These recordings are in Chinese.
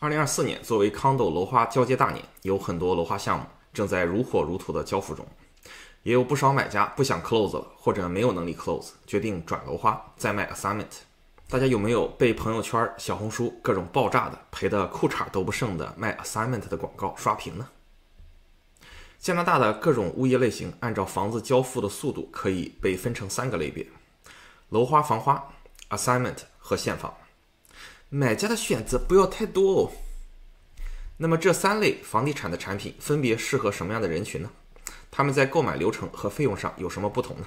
二零二四年作为康斗楼花交接大年，有很多楼花项目正在如火如荼的交付中，也有不少买家不想 close 了或者没有能力 close，决定转楼花再卖 assignment。大家有没有被朋友圈、小红书各种爆炸的赔的裤衩都不剩的卖 assignment 的广告刷屏呢？加拿大的各种物业类型按照房子交付的速度可以被分成三个类别：楼花、房花、assignment 和现房。买家的选择不要太多哦。那么这三类房地产的产品分别适合什么样的人群呢？他们在购买流程和费用上有什么不同呢？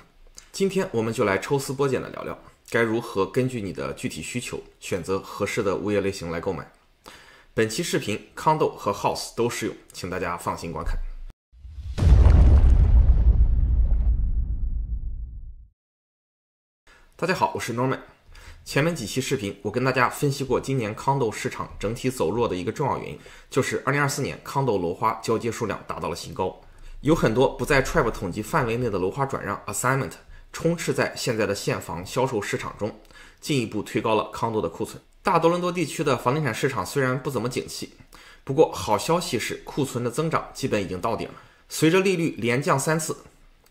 今天我们就来抽丝剥茧的聊聊，该如何根据你的具体需求选择合适的物业类型来购买。本期视频，Condo 和 House 都适用，请大家放心观看。大家好，我是 Norman。前面几期视频，我跟大家分析过，今年康豆市场整体走弱的一个重要原因，就是2024年康豆楼花交接数量达到了新高，有很多不在 t r i p 统计范围内的楼花转让 assignment 充斥在现在的现房销售市场中，进一步推高了康豆的库存。大多伦多地区的房地产市场虽然不怎么景气，不过好消息是库存的增长基本已经到顶了。随着利率连降三次，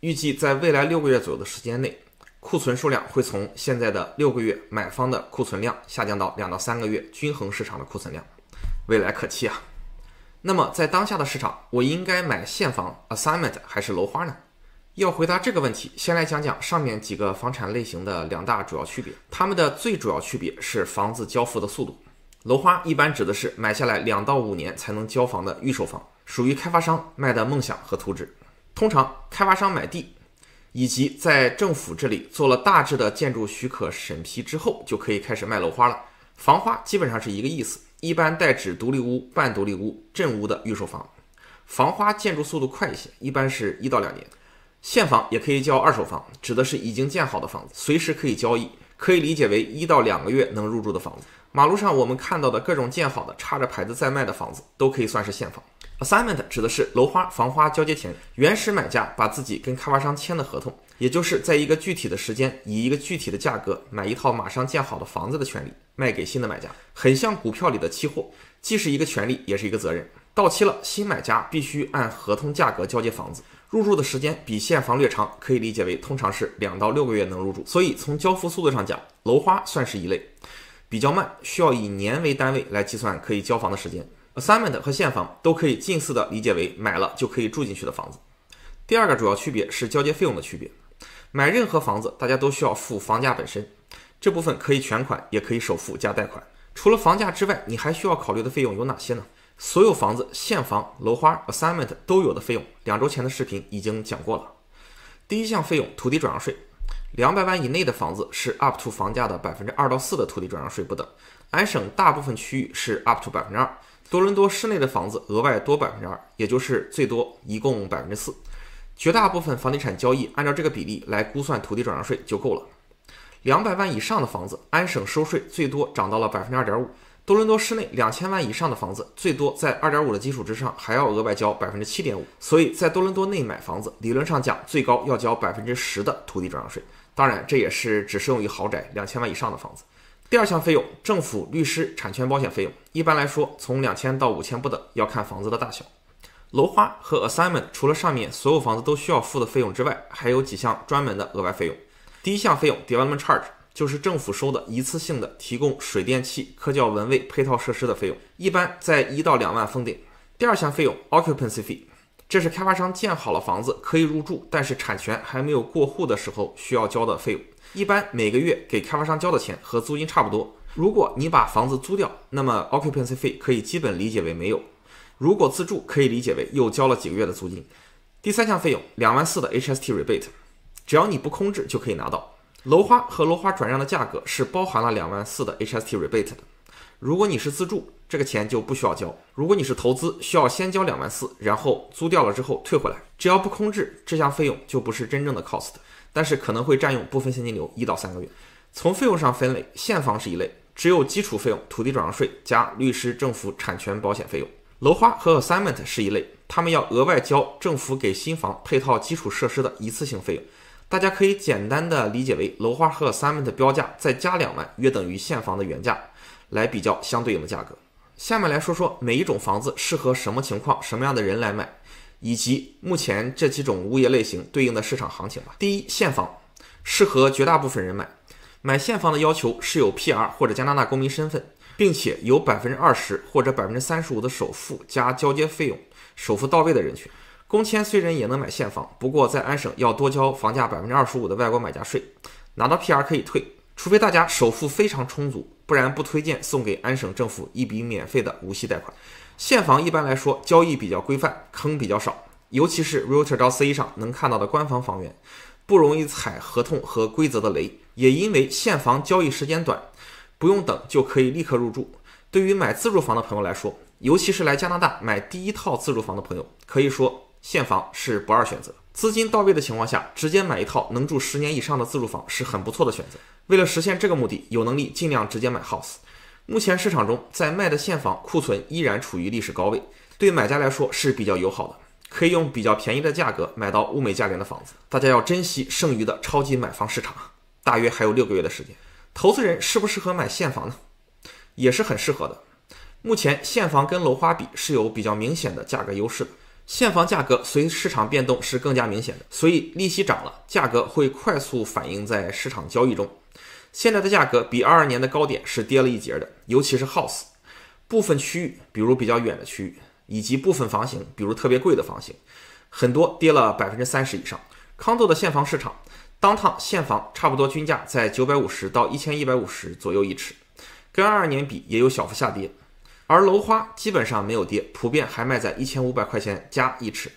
预计在未来六个月左右的时间内。库存数量会从现在的六个月买方的库存量下降到两到三个月均衡市场的库存量，未来可期啊！那么在当下的市场，我应该买现房 assignment 还是楼花呢？要回答这个问题，先来讲讲上面几个房产类型的两大主要区别。它们的最主要区别是房子交付的速度。楼花一般指的是买下来两到五年才能交房的预售房，属于开发商卖的梦想和图纸。通常开发商买地。以及在政府这里做了大致的建筑许可审批之后，就可以开始卖楼花了。房花基本上是一个意思，一般代指独立屋、半独立屋、镇屋的预售房。房花建筑速度快一些，一般是一到两年。现房也可以叫二手房，指的是已经建好的房子，随时可以交易，可以理解为一到两个月能入住的房子。马路上我们看到的各种建好的、插着牌子在卖的房子，都可以算是现房。Assignment 指的是楼花、房花交接前，原始买家把自己跟开发商签的合同，也就是在一个具体的时间以一个具体的价格买一套马上建好的房子的权利，卖给新的买家，很像股票里的期货，既是一个权利也是一个责任。到期了，新买家必须按合同价格交接房子，入住的时间比现房略长，可以理解为通常是两到六个月能入住，所以从交付速度上讲，楼花算是一类，比较慢，需要以年为单位来计算可以交房的时间。Assignment 和现房都可以近似的理解为买了就可以住进去的房子。第二个主要区别是交接费用的区别。买任何房子，大家都需要付房价本身，这部分可以全款，也可以首付加贷款。除了房价之外，你还需要考虑的费用有哪些呢？所有房子、现房、楼花、Assignment 都有的费用，两周前的视频已经讲过了。第一项费用土地转让税，两百万以内的房子是 up to 房价的百分之二到四的土地转让税不等，安省大部分区域是 up to 百分之二。多伦多市内的房子额外多百分之二，也就是最多一共百分之四。绝大部分房地产交易按照这个比例来估算土地转让税就够了。两百万以上的房子，安省收税最多涨到了百分之二点五。多伦多市内两千万以上的房子，最多在二点五的基础之上还要额外交百分之七点五。所以在多伦多内买房子，理论上讲最高要交百分之十的土地转让税。当然，这也是只适用于豪宅两千万以上的房子。第二项费用，政府律师产权保险费用，一般来说从两千到五千不等，要看房子的大小。楼花和 assignment 除了上面所有房子都需要付的费用之外，还有几项专门的额外费用。第一项费用 development charge 就是政府收的一次性的提供水电气科教文卫配套设施的费用，一般在一到两万封顶。第二项费用 occupancy fee。这是开发商建好了房子可以入住，但是产权还没有过户的时候需要交的费用。一般每个月给开发商交的钱和租金差不多。如果你把房子租掉，那么 occupancy 费可以基本理解为没有；如果自住，可以理解为又交了几个月的租金。第三项费用两万四的 HST rebate，只要你不空置就可以拿到。楼花和楼花转让的价格是包含了两万四的 HST rebate。的。如果你是自住，这个钱就不需要交；如果你是投资，需要先交两万四，然后租掉了之后退回来。只要不空置，这项费用就不是真正的 cost，但是可能会占用部分现金流一到三个月。从费用上分类，现房是一类，只有基础费用，土地转让税加律师、政府、产权保险费用。楼花和 assignment 是一类，他们要额外交政府给新房配套基础设施的一次性费用。大家可以简单的理解为楼花和 assignment 的标价再加两万，约等于现房的原价。来比较相对应的价格。下面来说说每一种房子适合什么情况、什么样的人来买，以及目前这几种物业类型对应的市场行情吧。第一，现房适合绝大部分人买。买现房的要求是有 PR 或者加拿大公民身份，并且有百分之二十或者百分之三十五的首付加交接费用，首付到位的人群。公签虽然也能买现房，不过在安省要多交房价百分之二十五的外国买家税，拿到 PR 可以退，除非大家首付非常充足。不然不推荐送给安省政府一笔免费的无息贷款。现房一般来说交易比较规范，坑比较少，尤其是 Realtor.ca 上能看到的官方房源，不容易踩合同和规则的雷。也因为现房交易时间短，不用等就可以立刻入住。对于买自住房的朋友来说，尤其是来加拿大买第一套自住房的朋友，可以说现房是不二选择。资金到位的情况下，直接买一套能住十年以上的自住房是很不错的选择。为了实现这个目的，有能力尽量直接买 house。目前市场中在卖的现房库存依然处于历史高位，对买家来说是比较友好的，可以用比较便宜的价格买到物美价廉的房子。大家要珍惜剩余的超级买房市场，大约还有六个月的时间。投资人适不适合买现房呢？也是很适合的。目前现房跟楼花比是有比较明显的价格优势的。现房价格随市场变动是更加明显的，所以利息涨了，价格会快速反映在市场交易中。现在的价格比二二年的高点是跌了一截的，尤其是 house 部分区域，比如比较远的区域，以及部分房型，比如特别贵的房型，很多跌了百分之三十以上。康州的现房市场，当趟现房差不多均价在九百五十到一千一百五十左右一尺，跟二二年比也有小幅下跌。而楼花基本上没有跌，普遍还卖在一千五百块钱加一尺，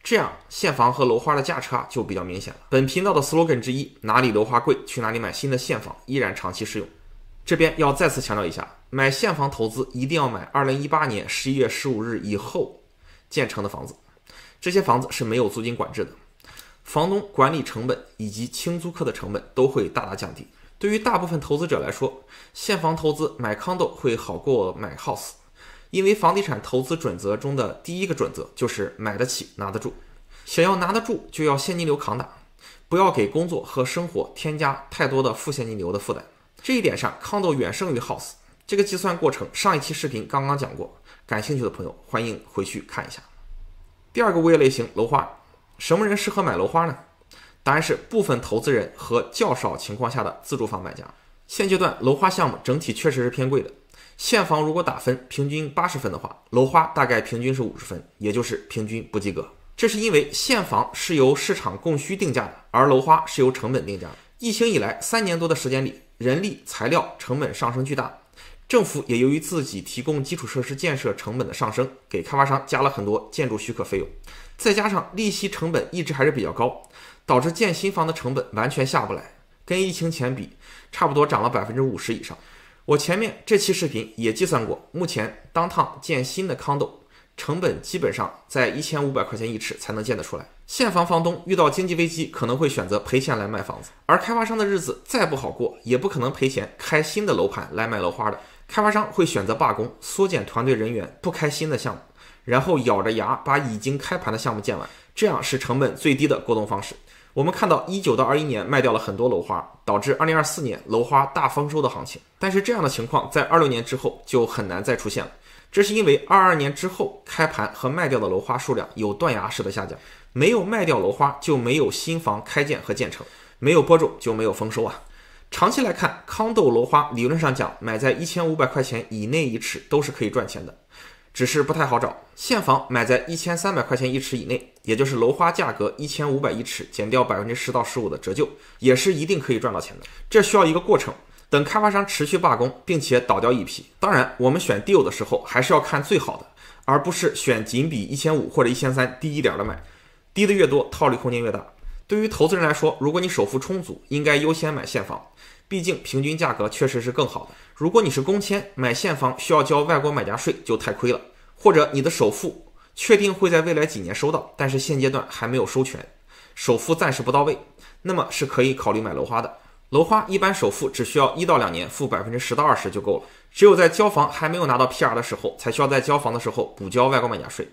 这样现房和楼花的价差就比较明显了。本频道的 slogan 之一“哪里楼花贵，去哪里买新的现房”依然长期适用。这边要再次强调一下，买现房投资一定要买二零一八年十一月十五日以后建成的房子，这些房子是没有租金管制的，房东管理成本以及清租客的成本都会大大降低。对于大部分投资者来说，现房投资买 condo 会好过买 house，因为房地产投资准则中的第一个准则就是买得起拿得住。想要拿得住，就要现金流扛打，不要给工作和生活添加太多的负现金流的负担。这一点上，condo 远胜于 house。这个计算过程上一期视频刚刚讲过，感兴趣的朋友欢迎回去看一下。第二个物业类型楼花，什么人适合买楼花呢？答案是部分投资人和较少情况下的自住房买家。现阶段楼花项目整体确实是偏贵的。现房如果打分平均八十分的话，楼花大概平均是五十分，也就是平均不及格。这是因为现房是由市场供需定价的，而楼花是由成本定价。疫情以来三年多的时间里，人力、材料成本上升巨大。政府也由于自己提供基础设施建设成本的上升，给开发商加了很多建筑许可费用，再加上利息成本一直还是比较高，导致建新房的成本完全下不来，跟疫情前比差不多涨了百分之五十以上。我前面这期视频也计算过，目前当趟建新的康斗成本基本上在一千五百块钱一尺才能建得出来。现房房东遇到经济危机可能会选择赔钱来卖房子，而开发商的日子再不好过也不可能赔钱开新的楼盘来卖楼花的。开发商会选择罢工，缩减团队人员，不开新的项目，然后咬着牙把已经开盘的项目建完，这样是成本最低的过冬方式。我们看到一九到二一年卖掉了很多楼花，导致二零二四年楼花大丰收的行情。但是这样的情况在二六年之后就很难再出现了，这是因为二二年之后开盘和卖掉的楼花数量有断崖式的下降，没有卖掉楼花就没有新房开建和建成，没有播种就没有丰收啊。长期来看，康豆楼花理论上讲，买在一千五百块钱以内一尺都是可以赚钱的，只是不太好找。现房买在一千三百块钱一尺以内，也就是楼花价格一千五百一尺减掉百分之十到十五的折旧，也是一定可以赚到钱的。这需要一个过程，等开发商持续罢工，并且倒掉一批。当然，我们选 deal 的时候还是要看最好的，而不是选仅比一千五或者一千三低一点的买，低的越多，套利空间越大。对于投资人来说，如果你首付充足，应该优先买现房，毕竟平均价格确实是更好的。如果你是公签，买现房需要交外国买家税就太亏了。或者你的首付确定会在未来几年收到，但是现阶段还没有收全，首付暂时不到位，那么是可以考虑买楼花的。楼花一般首付只需要一到两年付百分之十到二十就够了，只有在交房还没有拿到 PR 的时候，才需要在交房的时候补交外国买家税。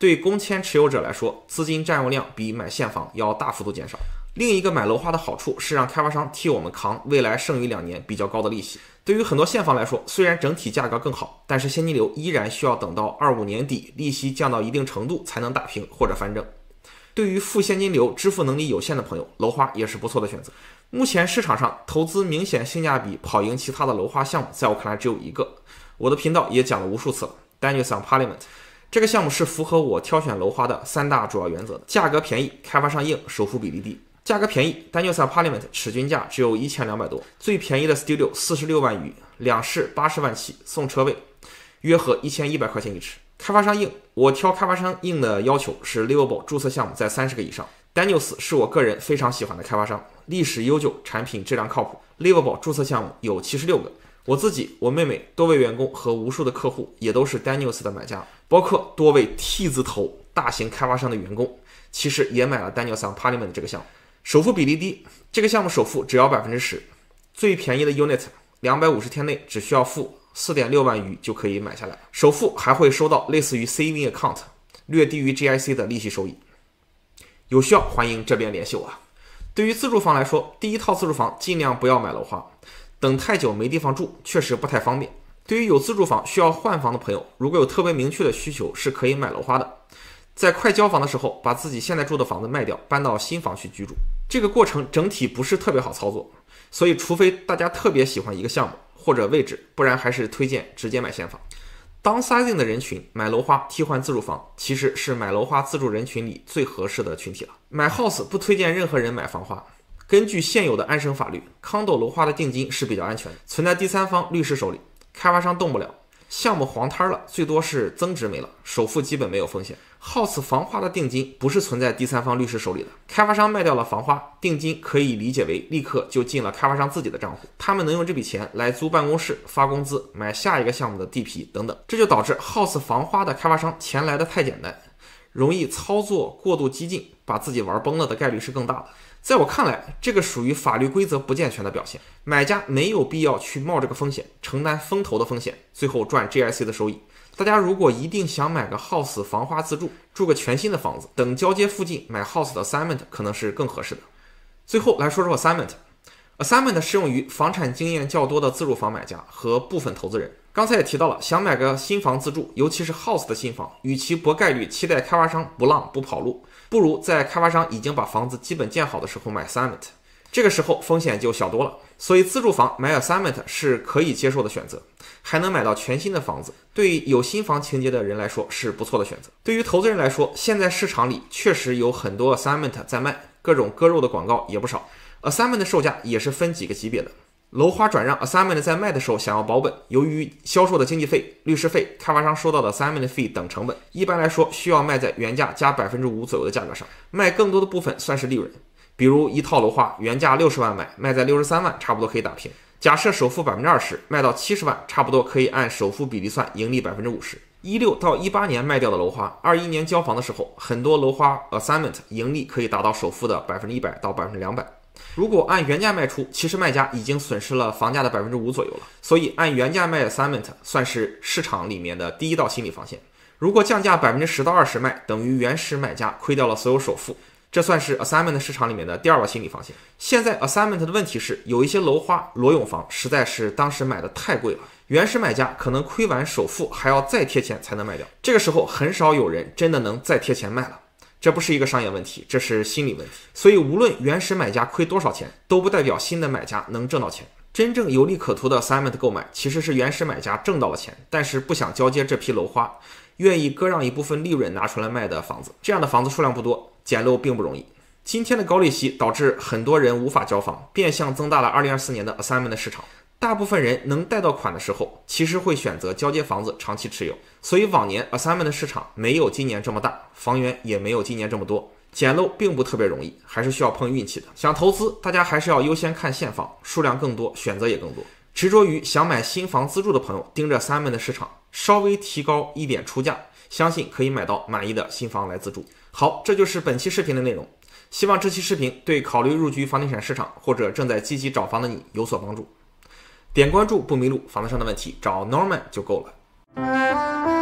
对公签持有者来说，资金占用量比买现房要大幅度减少。另一个买楼花的好处是让开发商替我们扛未来剩余两年比较高的利息。对于很多现房来说，虽然整体价格更好，但是现金流依然需要等到二五年底，利息降到一定程度才能打平或者翻正。对于负现金流、支付能力有限的朋友，楼花也是不错的选择。目前市场上投资明显性价比跑赢其他的楼花项目，在我看来只有一个。我的频道也讲了无数次了，Danielson Parliament。这个项目是符合我挑选楼花的三大主要原则的：价格便宜，开发商硬，首付比例低。价格便宜 d a n i e l s a p a r t m e n t 尺均价只有一千两百多，最便宜的 Studio 四十六万余，两室八十万起送车位，约合一千一百块钱一尺。开发商硬，我挑开发商硬的要求是 Levelable 注册项目在三十个以上。d a n i e l s 是我个人非常喜欢的开发商，历史悠久，产品质量靠谱。Levelable 注册项目有七十六个。我自己、我妹妹、多位员工和无数的客户也都是 Daniels 的买家，包括多位 T 字头大型开发商的员工，其实也买了 Daniels on Parliament 这个项目，首付比例低，这个项目首付只要百分之十，最便宜的 Unit 两百五十天内只需要付四点六万余就可以买下来，首付还会收到类似于 s a V i n g Account 略低于 G I C 的利息收益。有需要欢迎这边联系我啊。对于自住房来说，第一套自住房尽量不要买楼花。等太久没地方住，确实不太方便。对于有自住房需要换房的朋友，如果有特别明确的需求，是可以买楼花的。在快交房的时候，把自己现在住的房子卖掉，搬到新房去居住。这个过程整体不是特别好操作，所以除非大家特别喜欢一个项目或者位置，不然还是推荐直接买现房。当 s 定 i n g 的人群买楼花替换自住房，其实是买楼花自住人群里最合适的群体了。买 house 不推荐任何人买房花。根据现有的安省法律，康斗楼花的定金是比较安全的，存在第三方律师手里，开发商动不了。项目黄摊了，最多是增值没了，首付基本没有风险。House 房花的定金不是存在第三方律师手里的，开发商卖掉了房花，定金可以理解为立刻就进了开发商自己的账户，他们能用这笔钱来租办公室、发工资、买下一个项目的地皮等等，这就导致 House 房花的开发商钱来的太简单，容易操作过度激进，把自己玩崩了的概率是更大的。在我看来，这个属于法律规则不健全的表现。买家没有必要去冒这个风险，承担风投的风险，最后赚 GIC 的收益。大家如果一定想买个 house 防花自住，住个全新的房子，等交接附近买 house 的 Assignment 可能是更合适的。最后来说说 Assignment，Assignment 适用于房产经验较多的自住房买家和部分投资人。刚才也提到了，想买个新房自住，尤其是 house 的新房，与其博概率，期待开发商不浪不跑路。不如在开发商已经把房子基本建好的时候买 Assignment，这个时候风险就小多了。所以自住房买 Assignment 是可以接受的选择，还能买到全新的房子，对有新房情节的人来说是不错的选择。对于投资人来说，现在市场里确实有很多 Assignment 在卖，各种割肉的广告也不少。Assignment 的售价也是分几个级别的。楼花转让 assignment 在卖的时候想要保本，由于销售的经纪费、律师费、开发商收到的 assignment fee 等成本，一般来说需要卖在原价加百分之五左右的价格上。卖更多的部分算是利润。比如一套楼花原价六十万买，卖在六十三万，差不多可以打平。假设首付百分之二十，卖到七十万，差不多可以按首付比例算盈利百分之五十。一六到一八年卖掉的楼花，二一年交房的时候，很多楼花 assignment 盈利可以达到首付的百分之一百到百分两百。如果按原价卖出，其实卖家已经损失了房价的百分之五左右了。所以按原价卖 assignment 算是市场里面的第一道心理防线。如果降价百分之十到二十卖，等于原始买家亏掉了所有首付，这算是 assignment 市场里面的第二道心理防线。现在 assignment 的问题是，有一些楼花裸泳房，实在是当时买的太贵了，原始买家可能亏完首付还要再贴钱才能卖掉，这个时候很少有人真的能再贴钱卖了。这不是一个商业问题，这是心理问题。所以，无论原始买家亏多少钱，都不代表新的买家能挣到钱。真正有利可图的 s i m e n t 购买，其实是原始买家挣到了钱，但是不想交接这批楼花，愿意割让一部分利润拿出来卖的房子。这样的房子数量不多，捡漏并不容易。今天的高利息导致很多人无法交房，变相增大了二零二四年的 a g n m e n t 市场。大部分人能贷到款的时候，其实会选择交接房子长期持有，所以往年三门的市场没有今年这么大，房源也没有今年这么多，捡漏并不特别容易，还是需要碰运气的。想投资，大家还是要优先看现房，数量更多，选择也更多。执着于想买新房自住的朋友，盯着三门的市场，稍微提高一点出价，相信可以买到满意的新房来自住。好，这就是本期视频的内容，希望这期视频对考虑入局房地产市场或者正在积极找房的你有所帮助。点关注不迷路，房子上的问题找 Norman 就够了。